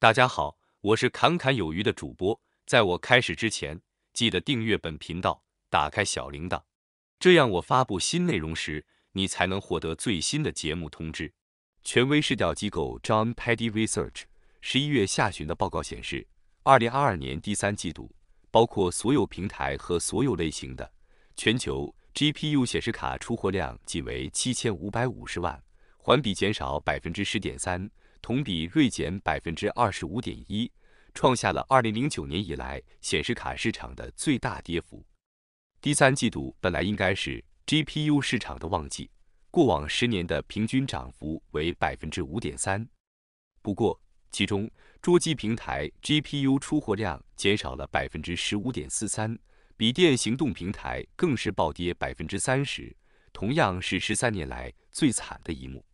大家好，我是侃侃有余的主播。在我开始之前，记得订阅本频道，打开小铃铛，这样我发布新内容时，你才能获得最新的节目通知。权威市调机构 John Paddy Research 十一月下旬的报告显示，二零二二年第三季度，包括所有平台和所有类型的全球 GPU 显示卡出货量仅为七千五百五十万，环比减少百分之十点三。同比锐减百分之二十五点一，创下了二零零九年以来显示卡市场的最大跌幅。第三季度本来应该是 GPU 市场的旺季，过往十年的平均涨幅为百分之五点三。不过，其中桌机平台 GPU 出货量减少了百分之十五点四三，笔电行动平台更是暴跌百分之三十，同样是十三年来最惨的一幕。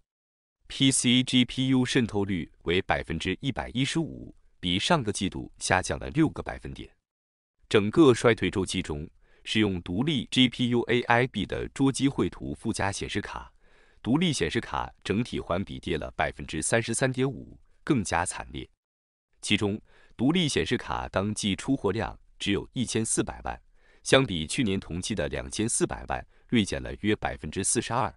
PC GPU 渗透率为百分之一百一十五，比上个季度下降了六个百分点。整个衰退周期中，使用独立 GPU AI B 的桌机绘图附加显示卡，独立显示卡整体环比跌了百分之三十三点五，更加惨烈。其中，独立显示卡当季出货量只有一千四百万，相比去年同期的两千四百万，锐减了约百分之四十二。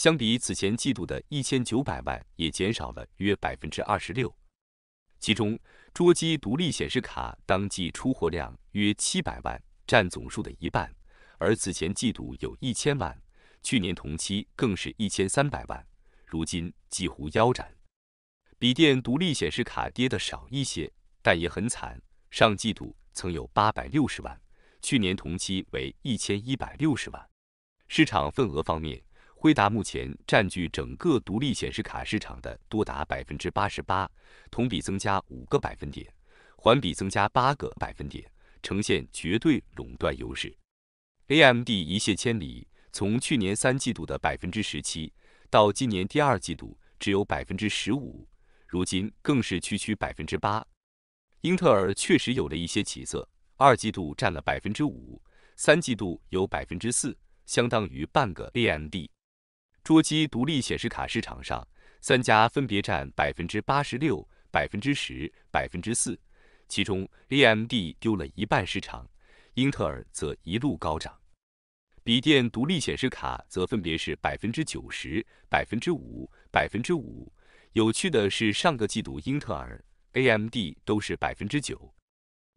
相比此前季度的一千九百万，也减少了约百分之二十六。其中，桌机独立显示卡当季出货量约七百万，占总数的一半，而此前季度有一千万，去年同期更是一千三百万，如今几乎腰斩。笔电独立显示卡跌得少一些，但也很惨。上季度曾有八百六十万，去年同期为一千一百六十万。市场份额方面。辉达目前占据整个独立显示卡市场的多达百分之八十八，同比增加五个百分点，环比增加八个百分点，呈现绝对垄断优势。AMD 一泻千里，从去年三季度的百分之十七，到今年第二季度只有百分之十五，如今更是区区百分之八。英特尔确实有了一些起色，二季度占了百分之五，三季度有百分之四，相当于半个 AMD。多机独立显示卡市场上，三家分别占百分之八十六、百分之十、百分之四，其中 AMD 丢了一半市场，英特尔则一路高涨。笔电独立显示卡则分别是百分之九十、百分之五、百分之五。有趣的是，上个季度英特尔、AMD 都是百分之九。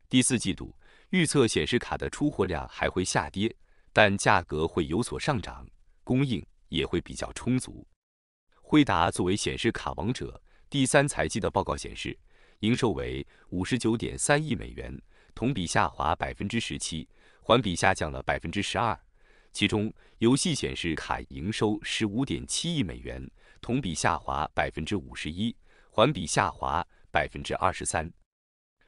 第四季度预测显示卡的出货量还会下跌，但价格会有所上涨，供应。也会比较充足。惠达作为显示卡王者，第三财季的报告显示，营收为五十九点三亿美元，同比下滑百分之十七，环比下降了百分之十二。其中，游戏显示卡营收十五点七亿美元，同比下滑百分之五十一，环比下滑百分之二十三。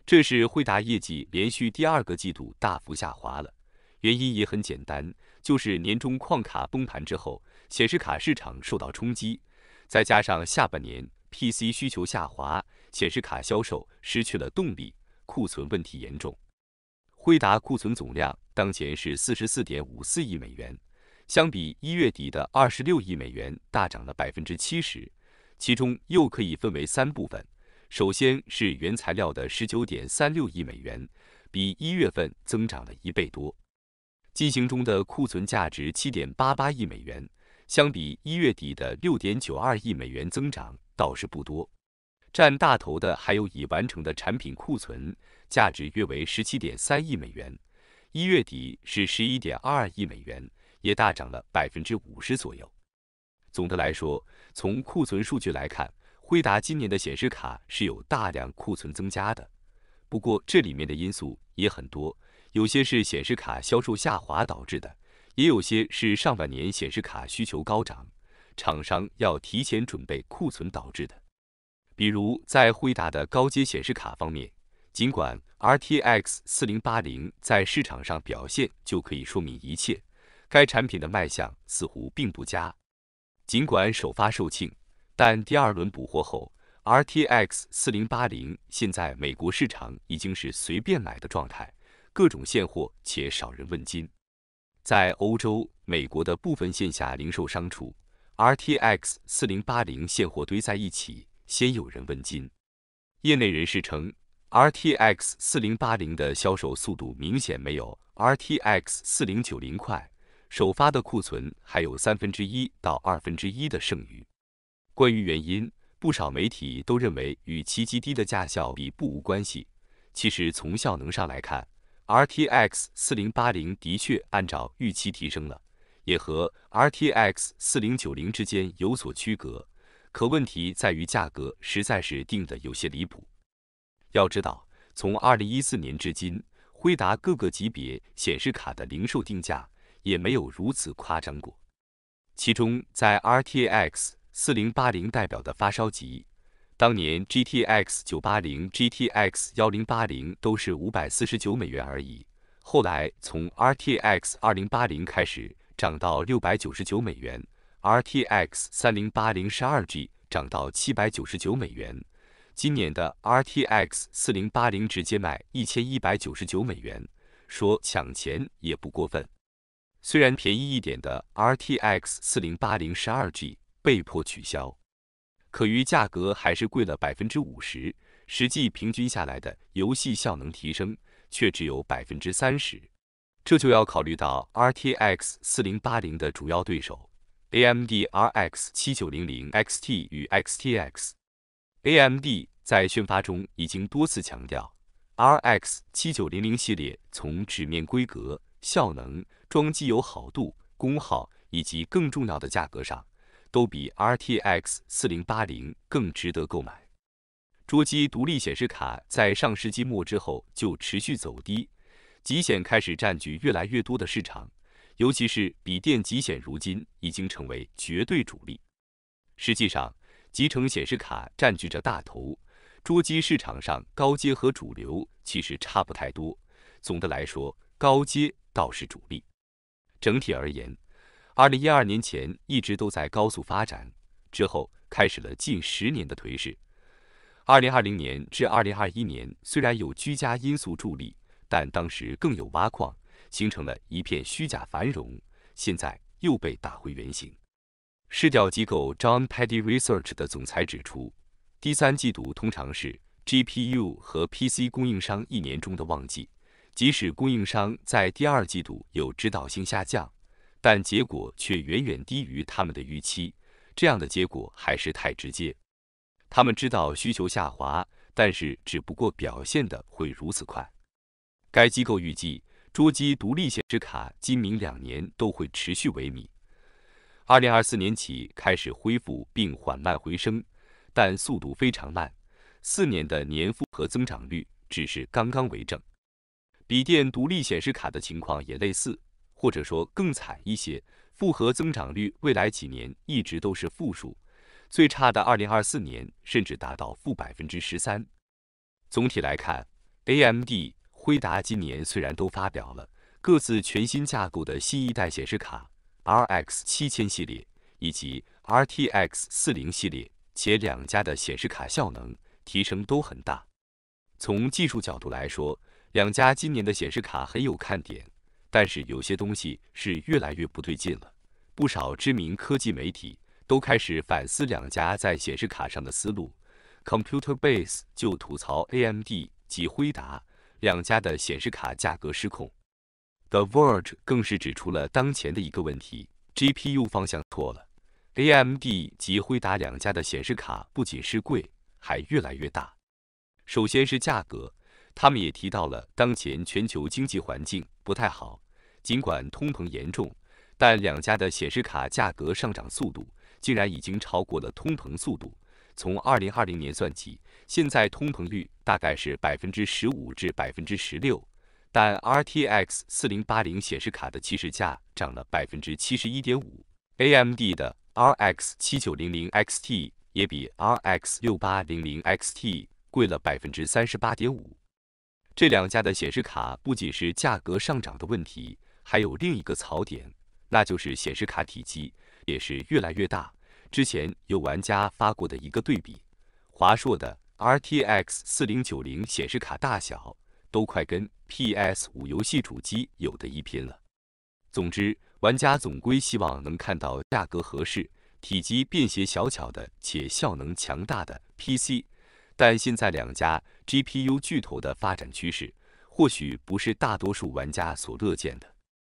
这是惠达业绩连续第二个季度大幅下滑了，原因也很简单，就是年终矿卡崩盘之后。显示卡市场受到冲击，再加上下半年 PC 需求下滑，显示卡销售失去了动力，库存问题严重。惠达库存总量当前是四十四点五四亿美元，相比一月底的二十六亿美元大涨了百分之七十，其中又可以分为三部分，首先是原材料的十九点三六亿美元，比一月份增长了一倍多，进行中的库存价值七点八八亿美元。相比一月底的六点九二亿美元，增长倒是不多。占大头的还有已完成的产品库存，价值约为十七点三亿美元，一月底是十一点二二亿美元，也大涨了百分之五十左右。总的来说，从库存数据来看，惠达今年的显示卡是有大量库存增加的。不过这里面的因素也很多，有些是显示卡销售下滑导致的。也有些是上半年显示卡需求高涨，厂商要提前准备库存导致的。比如在惠达的高阶显示卡方面，尽管 RTX 4080在市场上表现就可以说明一切，该产品的卖相似乎并不佳。尽管首发售罄，但第二轮补货后，RTX 4080现在美国市场已经是随便买的状态，各种现货且少人问津。在欧洲、美国的部分线下零售商处，RTX 4080现货堆在一起，鲜有人问津。业内人士称，RTX 4080的销售速度明显没有 RTX 4090快，首发的库存还有三分之一到二分之一的剩余。关于原因，不少媒体都认为与其极低的价效比不无关系。其实从效能上来看，R T X 四零八零的确按照预期提升了，也和 R T X 四零九零之间有所区隔。可问题在于价格实在是定得有些离谱。要知道，从二零一四年至今，辉达各个级别显示卡的零售定价也没有如此夸张过。其中，在 R T X 四零八零代表的发烧级。当年 GTX 980、GTX 1080都是五百四十九美元而已，后来从 RTX 2080开始涨到六百九十九美元，RTX 3080 12G 涨到七百九十九美元，今年的 RTX 4080直接卖一千一百九十九美元，说抢钱也不过分。虽然便宜一点的 RTX 4080 12G 被迫取消。可于价格还是贵了百分之五十，实际平均下来的游戏效能提升却只有百分之三十。这就要考虑到 RTX 4080的主要对手 AMD RX 7900 XT 与 XTX。AMD 在宣发中已经多次强调，RX 7900系列从纸面规格、效能、装机友好度、功耗以及更重要的价格上。都比 RTX 4080更值得购买。桌机独立显示卡在上世纪末之后就持续走低，集显开始占据越来越多的市场，尤其是笔电集显，如今已经成为绝对主力。实际上，集成显示卡占据着大头。桌机市场上高阶和主流其实差不太多，总的来说，高阶倒是主力。整体而言。二零一二年前一直都在高速发展，之后开始了近十年的颓势。二零二零年至二零二一年虽然有居家因素助力，但当时更有挖矿，形成了一片虚假繁荣。现在又被打回原形。市调机构 John Paddy Research 的总裁指出，第三季度通常是 GPU 和 PC 供应商一年中的旺季，即使供应商在第二季度有指导性下降。但结果却远远低于他们的预期，这样的结果还是太直接。他们知道需求下滑，但是只不过表现的会如此快。该机构预计，捉机独立显示卡今明两年都会持续萎靡，二零二四年起开始恢复并缓慢回升，但速度非常慢，四年的年复合增长率只是刚刚为正。笔电独立显示卡的情况也类似。或者说更惨一些，复合增长率未来几年一直都是负数，最差的2024年甚至达到负百分之十三。总体来看，AMD、辉达今年虽然都发表了各自全新架构的新一代显示卡 RX 7000系列以及 RTX 40系列，且两家的显示卡效能提升都很大。从技术角度来说，两家今年的显示卡很有看点。但是有些东西是越来越不对劲了，不少知名科技媒体都开始反思两家在显示卡上的思路。Computer Base 就吐槽 AMD 及辉达两家的显示卡价格失控。The Verge 更是指出了当前的一个问题：GPU 方向错了。AMD 及辉达两家的显示卡不仅是贵，还越来越大。首先是价格，他们也提到了当前全球经济环境不太好。尽管通膨严重，但两家的显示卡价格上涨速度竟然已经超过了通膨速度。从二零二零年算起，现在通膨率大概是百分之十五至百分之十六，但 R T X 四零八零显示卡的起始价涨了百分之七十一点五，A M D 的 R X 七九零零 X T 也比 R X 六八零零 X T 贵了百分之三十八点五。这两家的显示卡不仅是价格上涨的问题。还有另一个槽点，那就是显示卡体积也是越来越大。之前有玩家发过的一个对比，华硕的 RTX 4090显示卡大小都快跟 PS5 游戏主机有的一拼了。总之，玩家总归希望能看到价格合适、体积便携小巧的且效能强大的 PC，但现在两家 GPU 巨头的发展趋势，或许不是大多数玩家所乐见的。